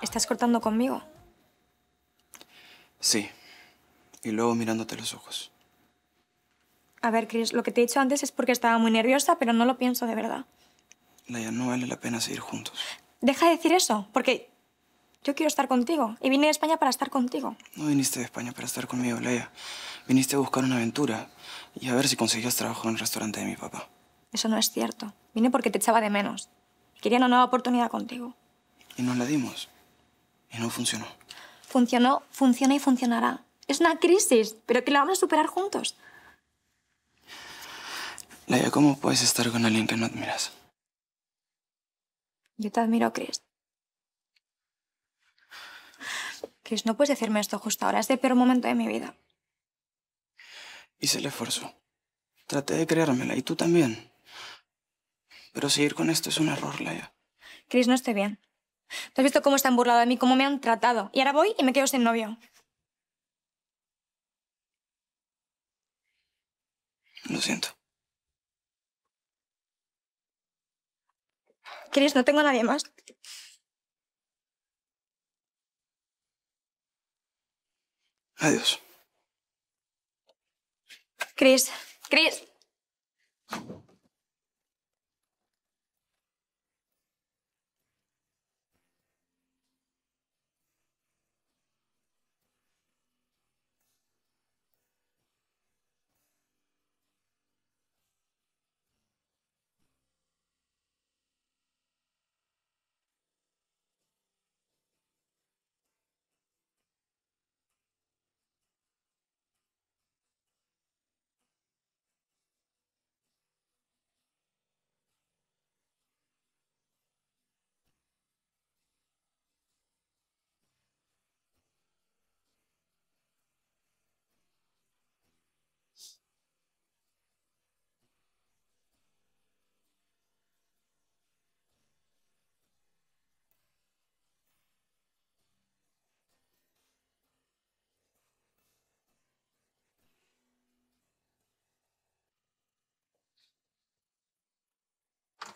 ¿Estás cortando conmigo? Sí. Y luego mirándote los ojos. A ver, Chris, lo que te he dicho antes es porque estaba muy nerviosa, pero no lo pienso de verdad. Laia, no vale la pena seguir juntos. Deja de decir eso, porque yo quiero estar contigo. Y vine de España para estar contigo. No viniste de España para estar conmigo, Laia. Viniste a buscar una aventura y a ver si conseguías trabajo en el restaurante de mi papá. Eso no es cierto. Vine porque te echaba de menos. Quería una nueva oportunidad contigo. Y nos la dimos. Y no funcionó. Funcionó, funciona y funcionará. Es una crisis, pero que la vamos a superar juntos. Laia, ¿cómo puedes estar con alguien que no admiras? Yo te admiro, Chris. Chris, no puedes decirme esto justo ahora. Es el peor momento de mi vida. Hice el esfuerzo. Traté de creármela y tú también. Pero seguir con esto es un error, Laia. Chris, no estoy bien. ¿Te has visto cómo están burlado de mí, cómo me han tratado? Y ahora voy y me quedo sin novio. Lo siento. Chris, no tengo a nadie más. Adiós. Chris, Chris.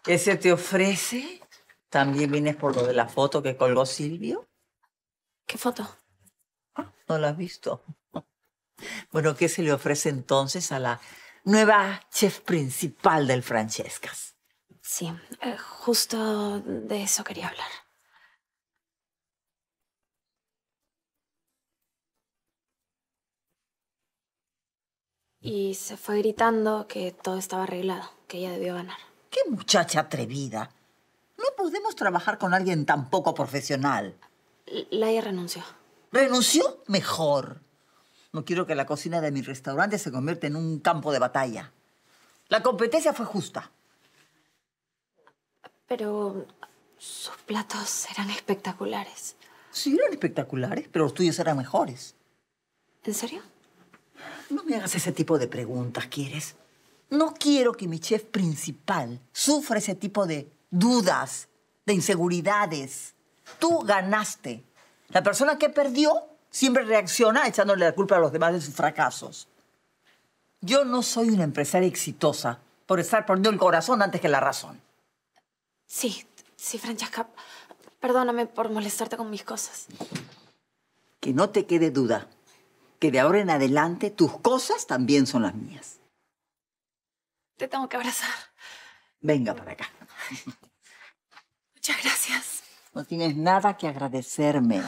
¿Qué se te ofrece. También vienes por lo de la foto que colgó Silvio. ¿Qué foto? no la has visto. Bueno, ¿qué se le ofrece entonces a la nueva chef principal del Francescas? Sí, eh, justo de eso quería hablar. Y se fue gritando que todo estaba arreglado, que ella debió ganar. ¡Qué muchacha atrevida! No podemos trabajar con alguien tan poco profesional. Laia renunció. ¿Renunció? Mejor. No quiero que la cocina de mi restaurante se convierta en un campo de batalla. La competencia fue justa. Pero sus platos eran espectaculares. Sí, eran espectaculares, pero los tuyos eran mejores. ¿En serio? No me hagas ese tipo de preguntas, ¿quieres? No quiero que mi chef principal sufra ese tipo de dudas, de inseguridades. Tú ganaste. La persona que perdió siempre reacciona echándole la culpa a los demás de sus fracasos. Yo no soy una empresaria exitosa por estar poniendo el corazón antes que la razón. Sí, sí, Francesca. Perdóname por molestarte con mis cosas. Que no te quede duda que de ahora en adelante tus cosas también son las mías. Te tengo que abrazar. Venga para acá. Muchas gracias. No tienes nada que agradecerme.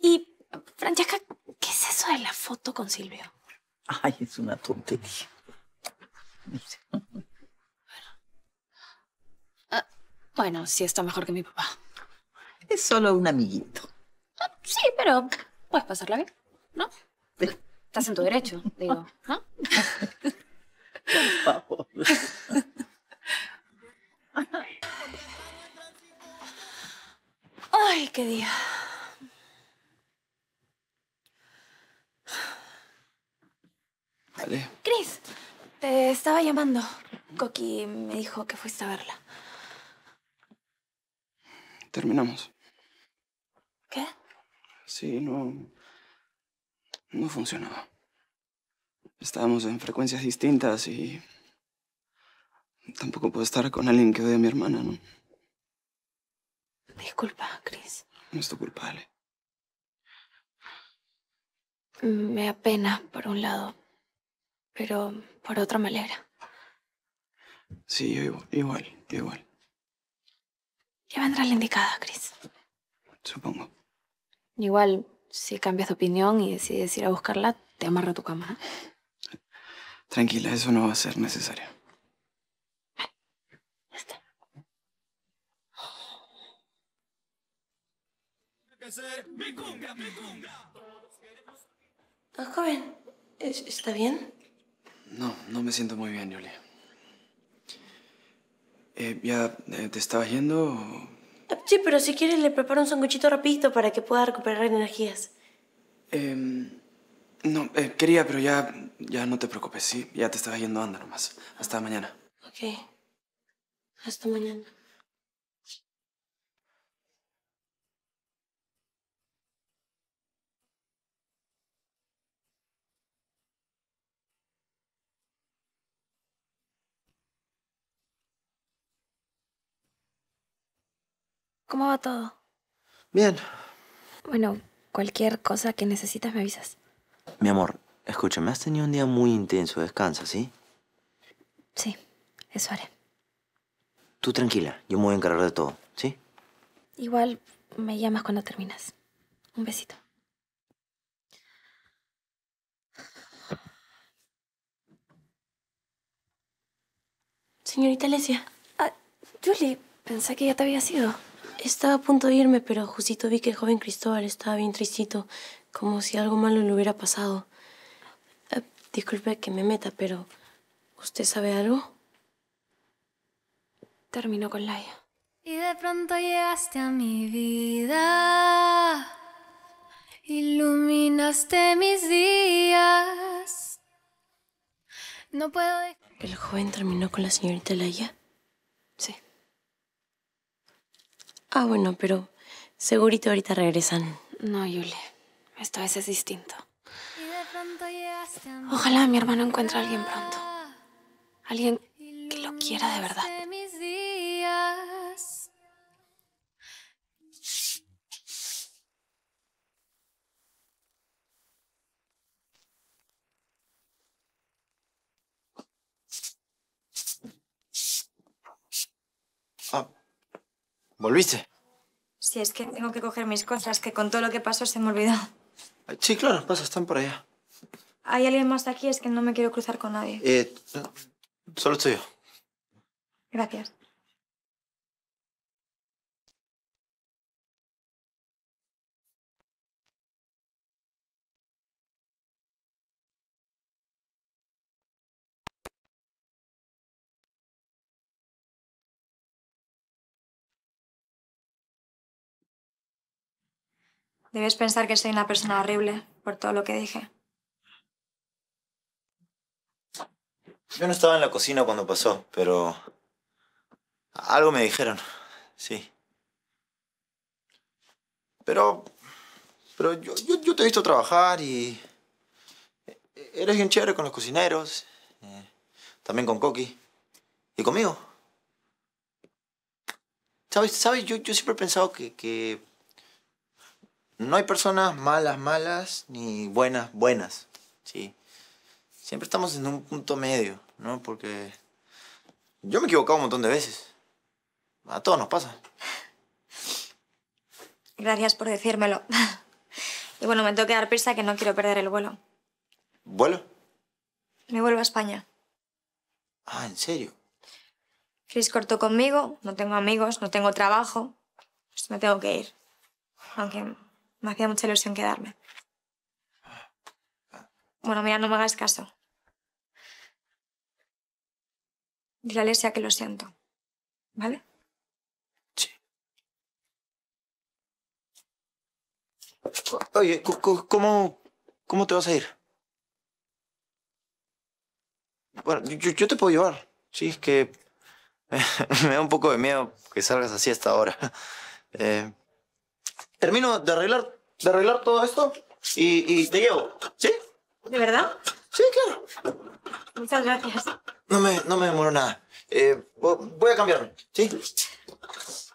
Y, Francesca, ¿qué es eso de la foto con Silvio? Ay, es una tontería. Bueno, si ah, sí está mejor que mi papá. Es solo un amiguito. Ah, sí, pero puedes pasarla bien, ¿no? Estás en tu derecho, digo, ¿no? Ay, qué día. Vale. Cris, te estaba llamando. Coqui me dijo que fuiste a verla. Terminamos. ¿Qué? Sí, no... No funcionaba. Estábamos en frecuencias distintas y... Tampoco puedo estar con alguien que odia a mi hermana, ¿no? Disculpa, Chris. No es tu culpa, Ale. Mm, me apena, por un lado. Pero por otro me alegra. Sí, yo igual, igual, yo igual. Ya vendrá la indicada, Chris. Supongo. Igual, si cambias de opinión y decides ir a buscarla, te amarro tu cama. ¿eh? Tranquila, eso no va a ser necesario. Ya está. Ah, joven, ¿está bien? No, no me siento muy bien, Julia. Eh, ¿Ya eh, te estaba yendo Sí, pero si quieres le preparo un sanguchito rapidito para que pueda recuperar energías. Eh... No, eh, quería, pero ya, ya no te preocupes, ¿sí? Ya te estaba yendo, anda nomás. Hasta mañana. Ok. Hasta mañana. ¿Cómo va todo? Bien. Bueno, cualquier cosa que necesitas me avisas. Mi amor, escúchame, has tenido un día muy intenso. Descansa, ¿sí? Sí, eso haré. Tú tranquila, yo me voy a encargar de todo, ¿sí? Igual me llamas cuando terminas. Un besito. Señorita Alesia. Ah, Julie, pensé que ya te había sido. Estaba a punto de irme, pero justito vi que el joven Cristóbal estaba bien tristito como si algo malo le hubiera pasado. Eh, disculpe que me meta, pero ¿usted sabe algo? Terminó con Laia. Y de pronto llegaste a mi vida, iluminaste mis días. No puedo... ¿El joven terminó con la señorita Laia? Sí. Ah, bueno, pero segurito ahorita regresan. No, Yule. Esto a veces es distinto. Ojalá mi hermano encuentre a alguien pronto. Alguien que lo quiera de verdad. Ah, ¿volviste? Si es que tengo que coger mis cosas, que con todo lo que pasó se me olvidó. Sí, claro, pasa, están por allá. ¿Hay alguien más aquí? Es que no me quiero cruzar con nadie. Eh, solo estoy yo. Gracias. Debes pensar que soy una persona horrible por todo lo que dije. Yo no estaba en la cocina cuando pasó, pero... Algo me dijeron, sí. Pero... Pero yo, te he visto trabajar y... Eres bien chévere con los cocineros. Eh, también con Coqui. Y conmigo. ¿Sabes? ¿Sabes? Yo, siempre he pensado que no hay personas malas, malas, ni buenas, buenas, ¿sí? Siempre estamos en un punto medio, ¿no? Porque yo me he equivocado un montón de veces. A todos nos pasa. Gracias por decírmelo. Y bueno, me tengo que dar prisa que no quiero perder el vuelo. ¿Vuelo? Me vuelvo a España. Ah, ¿en serio? Chris cortó conmigo, no tengo amigos, no tengo trabajo. Pues me tengo que ir. Aunque me hacía mucha ilusión quedarme. Bueno, mira, no me hagas caso. Dile a Alesia que lo siento, ¿vale? Sí. Oye, ¿cómo, te vas a ir? Bueno, yo, te puedo llevar. Sí, es que me da un poco de miedo que salgas así hasta ahora. Eh, termino de arreglar, de arreglar todo esto y, te llevo, ¿sí? ¿De verdad? Sí, claro. Muchas gracias. No me, no demoro nada. Eh, voy a cambiarme, ¿sí?